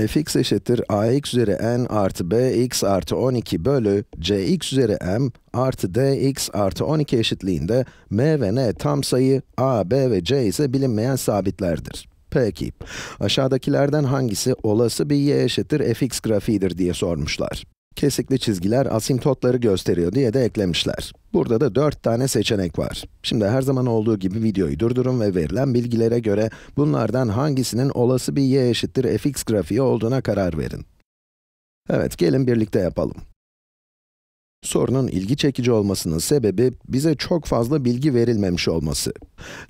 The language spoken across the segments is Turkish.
fx eşittir ax üzeri n artı bx artı 12 bölü cx üzeri m artı dx artı 12 eşitliğinde m ve n tam sayı, a, b ve c ise bilinmeyen sabitlerdir. Peki, aşağıdakilerden hangisi olası bir y eşittir fx grafiğidir diye sormuşlar kesikli çizgiler asimtotları gösteriyor diye de eklemişler. Burada da 4 tane seçenek var. Şimdi her zaman olduğu gibi videoyu durdurun ve verilen bilgilere göre bunlardan hangisinin olası bir y eşittir fx grafiği olduğuna karar verin. Evet, gelin birlikte yapalım. Sorunun ilgi çekici olmasının sebebi bize çok fazla bilgi verilmemiş olması.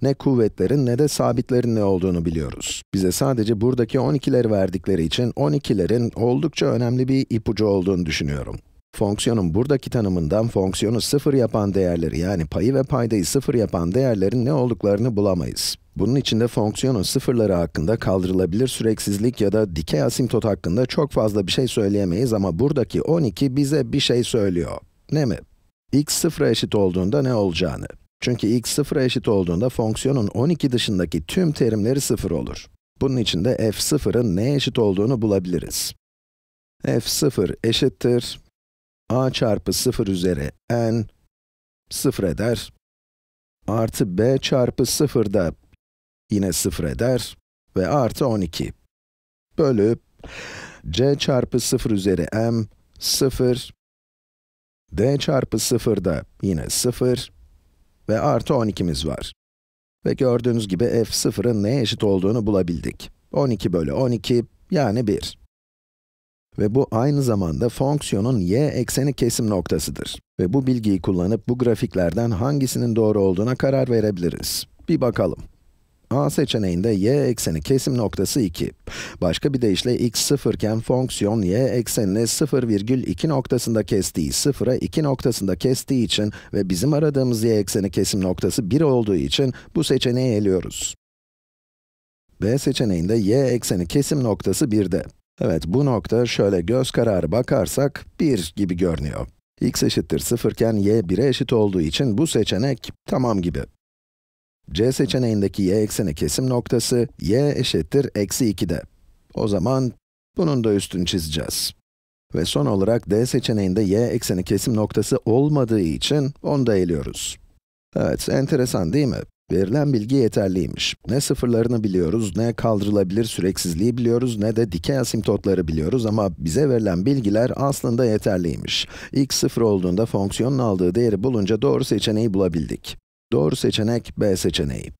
Ne kuvvetlerin ne de sabitlerin ne olduğunu biliyoruz. Bize sadece buradaki 12'leri verdikleri için 12'lerin oldukça önemli bir ipucu olduğunu düşünüyorum. Fonksiyonun buradaki tanımından fonksiyonu sıfır yapan değerleri yani payı ve paydayı sıfır yapan değerlerin ne olduklarını bulamayız. Bunun içinde fonksiyonun sıfırları hakkında kaldırılabilir süreksizlik ya da dikey asimtot hakkında çok fazla bir şey söyleyemeyiz ama buradaki 12 bize bir şey söylüyor. Ne mi? x sıfıra eşit olduğunda ne olacağını. Çünkü x sıfıra eşit olduğunda fonksiyonun 12 dışındaki tüm terimleri sıfır olur. Bunun içinde f sıfırın neye eşit olduğunu bulabiliriz. f sıfır eşittir a çarpı 0 üzeri n sıfır eder artı b çarpı 0 da yine 0 eder ve artı 12 bölüp c çarpı 0 üzeri m 0 d çarpı 0 da yine 0 ve artı 12'miz var. Ve gördüğünüz gibi f 0'ın neye eşit olduğunu bulabildik. 12 bölü 12 yani 1. Ve bu aynı zamanda fonksiyonun y ekseni kesim noktasıdır. Ve bu bilgiyi kullanıp bu grafiklerden hangisinin doğru olduğuna karar verebiliriz. Bir bakalım. A seçeneğinde y ekseni kesim noktası 2. Başka bir deyişle x sıfırken fonksiyon y eksenini 0,2 noktasında kestiği, 0'a 2 noktasında kestiği için ve bizim aradığımız y ekseni kesim noktası 1 olduğu için bu seçeneği eliyoruz. B seçeneğinde y ekseni kesim noktası 1'de. Evet, bu nokta şöyle göz kararı bakarsak 1 gibi görünüyor. x eşittir 0 iken y 1'e eşit olduğu için bu seçenek tamam gibi. C seçeneğindeki y ekseni kesim noktası, y eşittir eksi 2'de. O zaman bunun da üstünü çizeceğiz. Ve son olarak D seçeneğinde y ekseni kesim noktası olmadığı için onu da eliyoruz. Evet, enteresan değil mi? Verilen bilgi yeterliymiş. Ne sıfırlarını biliyoruz, ne kaldırılabilir süreksizliği biliyoruz, ne de dikey asimtotları biliyoruz ama bize verilen bilgiler aslında yeterliymiş. x sıfır olduğunda fonksiyonun aldığı değeri bulunca doğru seçeneği bulabildik. Doğru seçenek B seçeneği.